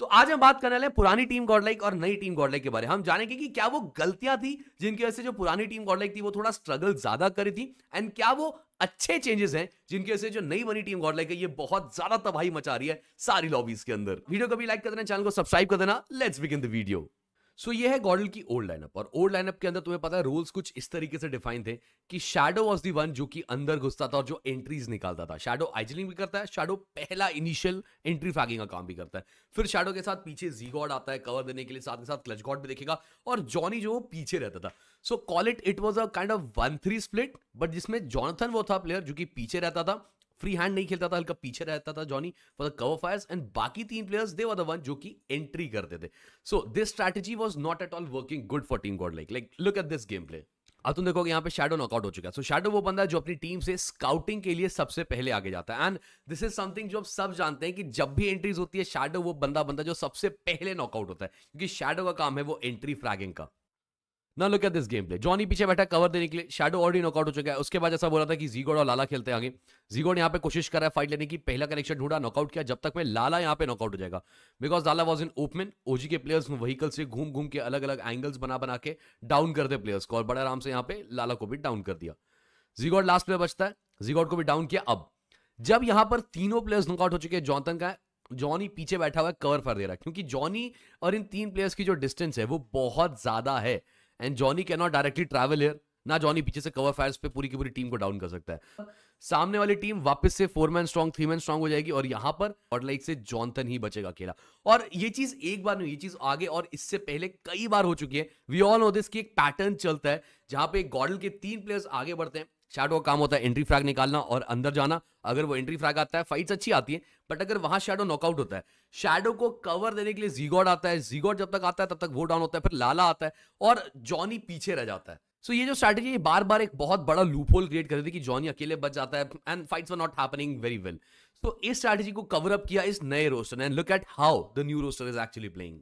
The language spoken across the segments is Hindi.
तो आज हम बात करने वाले पुरानी टीम गॉडलाइक और नई टीम गॉडलाइक के बारे में हम जानेंगे कि क्या वो गलतियां थी जिनकी वजह से जो पुरानी टीम गॉडलाइक थी वो थोड़ा स्ट्रगल ज्यादा करी थी एंड क्या वो अच्छे चेंजेस हैं जिनकी वजह से जो नई बनी टीम गॉडलाइक है ये बहुत ज्यादा तबाही मचा रही है सारी लॉबीज के अंदर वीडियो को भी लाइक कर देना चैनल को सब्सक्राइब कर देना let's begin the video so ये है गॉडल की ओल्ड लाइनअप और ओल्ड लाइनअप के अंदर तुम्हें पता है रूल्स कुछ इस तरीके से डिफाइन थे कि शैडो वॉज दी वन जो कि अंदर घुसता था और जो एंट्रीज निकालता था शैडो आइजलिंग भी करता है शैडो पहला इनिशियल एंट्री फैगिंग का काम भी करता है फिर शैडो के साथ पीछे जी गॉड आता है कवर देने के लिए साथ के साथ क्लच गॉड भी देखेगा और जॉनी जो पीछे रहता था so call it it was a kind of one three split but जिसमें जॉनथन वो था प्लेयर जो कि पीछे रहता था फ्री हैंड नहीं खेलता था हल्का पीछे रहता था Jonny for the cover fires and बाकी तीन players they were the one जो कि एंट्री करते थे so this strategy was not at all working good for team Godlike like look at this game play अब तुम देखो यहाँ पे शैडो नॉकआउट हो चुका है सो so, शैडो वो बंदा है जो अपनी टीम से स्काउटिंग के लिए सबसे पहले आगे जाता है एंड दिस इज समथिंग जो आप सब जानते हैं कि जब भी एंट्रीज होती है शैडो वो बंदा बंदा जो सबसे पहले नॉकआउट होता है क्योंकि शैडो का काम है वो एंट्री फ्रैगिंग का ना look at this game play Jonny पीछे बैठा कवर देने के लिए शैडो ऑलरेडी नॉकआउट हो चुका है उसके बाद ऐसा बोला था कि जीगोड और लाला खेलते हैं आगे जीगोड यहाँ पे कोशिश कर रहा है फाइट लेने की पहला कनेक्शन ढूंढा नॉकआउट किया जब तक मैं लाला यहाँ पे नॉकआउट हो जाएगा बिकॉज लाला वॉज इन ओपमेन ओजी के प्लेयर्स वहीकल से घूम घूम के अलग अलग एंगल्स बना बना के डाउन करते प्लेयर्स को और बड़े आराम से यहाँ पे लाला को भी डाउन कर दिया जीगोड लास्ट प्लेयर बचता है जीगोड को भी डाउन किया अब जब यहाँ पर तीनों प्लेयर्स नॉकआउट हो चुके हैं जॉनतन का जॉनी पीछे बैठा हुआ है कवर फर दे रहा है क्योंकि जॉनी और इन तीन प्लेयर्स की जो डिस्टेंस है वो बहुत ज्यादा है and Jonny can not directly travel here ना जॉनी पीछे से कवर फायर्स पे पूरी की पूरी टीम को डाउन कर सकता है सामने वाली टीम वापस से four man strong three man strong हो जाएगी और यहां पर और लाइक से जॉनथन ही बचेगा खेला और ये चीज एक बार नहीं ये चीज आगे और इससे पहले कई बार हो चुकी है वी ऑल नो दिस की एक पैटर्न चलता है जहां पे गॉडल के तीन प्लेयर्स आगे बढ़ते हैं शैडो का काम होता है एंट्री फ्रैग निकालना और अंदर जाना अगर वो एंट्री फ्रैग आता है फाइट्स अच्छी आती है बट अगर वहां शैडो नॉकआउट होता है शैडो को कवर देने के लिए जीगॉड आता है जीगॉड जब तक आता है तब तक वो डाउन होता है फिर लाला आता है और जॉनी पीछे रह जाता है सो so, ये जो स्ट्रैटेजी बार बार एक बहुत बड़ा लूप होल क्रिएट कर रही थी कि जॉनी अकेले बच जाता है and fights not happening very well so इस स्ट्रैटेजी को कवर अप किया इस नए roster and look at how the new roster is actually playing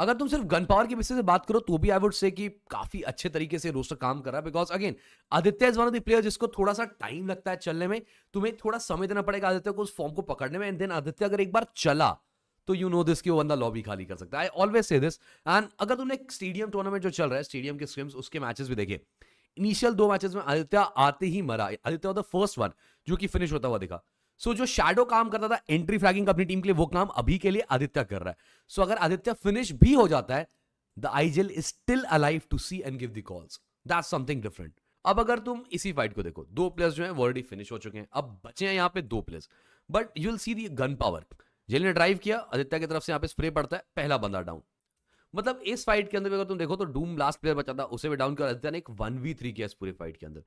अगर तुम सिर्फ गन पावर की बेसिस से बात करो तो भी आई वुड से कि काफी अच्छे तरीके से रोस्टर काम कर रहा है because again Aditya is one of the player जिसको थोड़ा सा टाइम लगता है चलने में तुम्हें थोड़ा समय देना पड़ेगा आदित्य को उस फॉर्म को पकड़ने में एंड देन आदित्य अगर एक बार चला तो यू नो दिस कि वो बंदा लॉबी खाली कर सकता है I always say this and अगर तुमने स्टेडियम टूर्नामेंट जो चल रहा है स्टेडियम के स्क्रिम्स उसके मैचेस भी देखे इनिशियल दो मैचेस में आदित्य आते ही मरा आदित्य द फर्स्ट वन जो कि फिनिश होता हुआ देखा सो so, जो शैडो काम करता था एंट्री फ्लैगिंग अपनी टीम के लिए वो काम अभी के लिए आदित्य कर रहा है सो so, अगर आदित्य फिनिश भी हो जाता है the IGL is still alive to see and give the calls that something different अब अगर तुम इसी फाइट को देखो दो प्लेयर्स जो है ऑलरेडी फिनिश हो चुके हैं अब बचे हैं यहाँ पे दो players but you will see the gun power जेल ने ड्राइव किया आदित्य की तरफ से यहाँ पे स्प्रे पड़ता है पहला बंदा डाउन मतलब इस फाइट के अंदर अगर तुम देखो तो डूम लास्ट प्लेयर बचा था उसे भी डाउन कर आदित्य ने एक वन वी थ्री किया इस पूरे फाइट के अंदर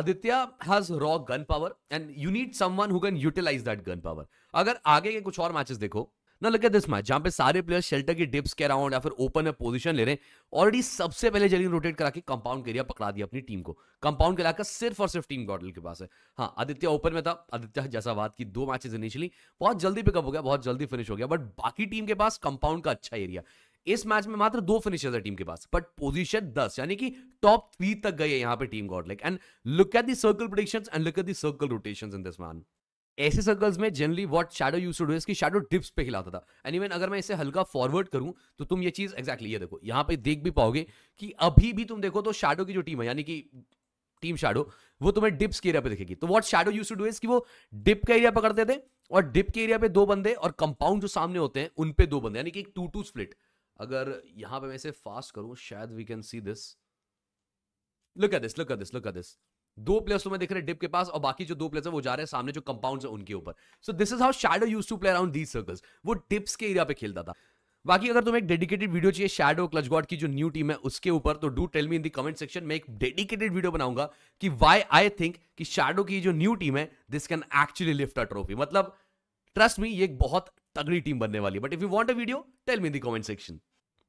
Aditya has raw gun power and you need someone who can utilise that gun power अगर आगे के कुछ और मैचेस देखो ना लगे दिस मैच जहां पे सारे प्लेयर शेल्टर की डिप्स के अराउंड या फिर ओपन में पोजीशन ले रहे हैं ऑलरेडी सबसे पहले जल्दी रोटेट करा के कंपाउंड एरिया पकड़ा दिया अपनी टीम को कंपाउंड के लाकर सिर्फ और सिर्फ टीम गॉडल के पास है हाँ आदित्य ओपन में था आदित्य जैसा बात की दो मैचेस इनिशियली बहुत जल्दी पिकअप हो गया बहुत जल्दी फिनिश हो गया बट बाकी टीम के पास कंपाउंड का अच्छा एरिया इस मैच में मात्र दो फिनिशर्स है टीम के पास बट पोजीशन दस यानी कि टॉप थ्री तक गए यहां यहाँ पे team Godlike and look at the circle prediction and look at the circle rotation in this man ऐसे सर्कल्स में generally what Shadow use to do इसकी शैडो डिप्स पे खिलाता था एंड इवन अगर मैं इसे हल्का फॉरवर्ड करूं तो तुम ये चीज एक्जैक्टली exactly ये देखो यहां पे देख भी पाओगे कि अभी भी तुम देखो तो शैडो की जो टीम है यानी कि टीम शैडो वो तुम्हें डिप्स के एरिया पे दिखेगी तो what Shadow use to do is कि वो डिप का एरिया पकड़ते थे और डिप के एरिया पे दो बंदे और कंपाउंड जो सामने होते हैं उन पे दो बंदे यानी कि एक टू टू स्प्लिट अगर यहां पे मैं इसे फास्ट करूं शायद we can see this look at this look at this look at this दो प्लेयर्स तो मैं देख रहे डिप के पास और बाकी जो दो प्लेयर्स है वो जा रहे हैं सामने जो कंपाउंड है उनके ऊपर so this is how Shadow use to play around these circles वो डिप्स के एरिया पे खेलता था बाकी अगर तुम्हें एक डेडिकेटेड वीडियो चाहिए शैडो क्लच गॉड की जो न्यू टीम है उसके ऊपर तो do tell me in the comment section में एक डेडिकेटेड वीडियो बनाऊंगा कि वाई आई थिंक कि शैडो की जो न्यू टीम है this can actually lift a trophy मतलब ट्रस्ट मी ये एक बहुत तगड़ी टीम बनने वाली but if you want a video tell me the comment section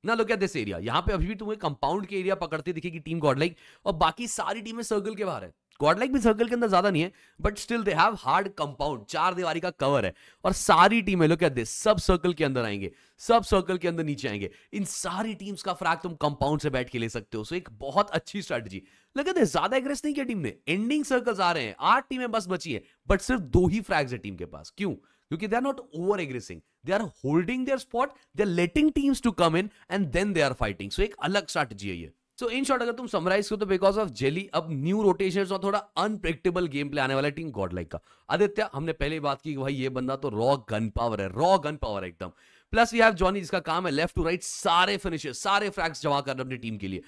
ना लो क्या दिस एरिया यहाँ पे अभी भी तुम्हें कंपाउंड के एरिया पकड़ते दिखेगी टीम गॉडलाइक और बाकी सारी टीमें सर्कल के बाहर है गॉडलाइक भी सर्कल के अंदर ज्यादा नहीं है but still they have hard compound चार दीवारी का कवर है और सारी टीमें लो क्या दिस सब सर्कल के अंदर आएंगे सब सर्कल के अंदर नीचे आएंगे इन सारी टीम्स का फ्रैग तुम कंपाउंड से बैठ के ले सकते हो सो एक बहुत अच्छी स्ट्रेटजी लगा दे ज्यादा एग्रेस नहीं किया टीम ने एंडिंग सर्कल्स आ रहे हैं आठ टीमें बस बची है बट सिर्फ दो ही फ्रैग्स है टीम के पास क्यों क्योंकि they are not over aggressing they are holding their spot they are letting teams to come in and then they are fighting so एक अलग स्ट्रेटजी है ये सो इन शॉर्ट अगर तुम समराइज करो तो बिकॉज ऑफ जेली अब न्यू रोटेशन और थोड़ा अनप्रेडिक्टेबल गेम प्ले आने वाला टीम गॉड लाइक का आदित्य हमने पहले बात की भाई ये बंदा तो रॉ गन पावर है रॉ गन पावर है एकदम प्लस वी हैव जॉनी जिसका काम है लेफ्ट टू राइट सारे फिनिशेस सारे फ्रैक्स जमा करना अपनी टीम के लिए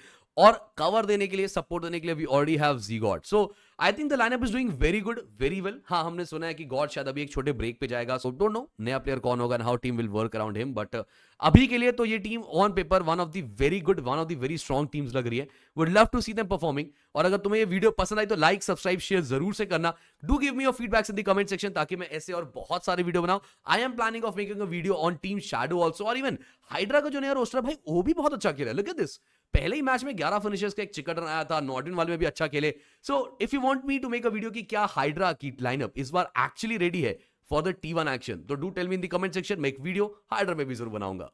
और कवर देने के लिए सपोर्ट देने के लिए we already have G God so I think the lineup is doing very good very well हाँ हमने सुना है कि गॉड शायद अभी एक छोटे ब्रेक पे जाएगा सो डोंट नो नया प्लेयर कौन होगा how team will work around him but अभी के लिए तो ये team on paper one of the very good one of the very strong teams लग रही है वुड लव टू सी दम परफॉर्मिंग और अगर तुम्हें ये वीडियो पसंद आई तो लाइक सब्सक्राइब शेयर जरूर से करना do give me your feedbacks in the comment section ताकि मैं ऐसे और बहुत सारे वीडियो बनाऊं I am planning of making video on team Shadow also और इवन हाइड्रा का जो नया रोस्टर भाई वो भी बहुत अच्छा खेला लुक एट दिस पहले ही मैच में 11 फिनिशर्स का एक चिकटन आया था नॉर्डिन वाले में भी अच्छा खेले so if you want me to make a video की क्या हाइड्रा की लाइनअप इस बार एक्चुअली रेडी है for the T one action तो do tell me in the comment section make एक वीडियो हाइड्रा में भी जरूर बनाऊंगा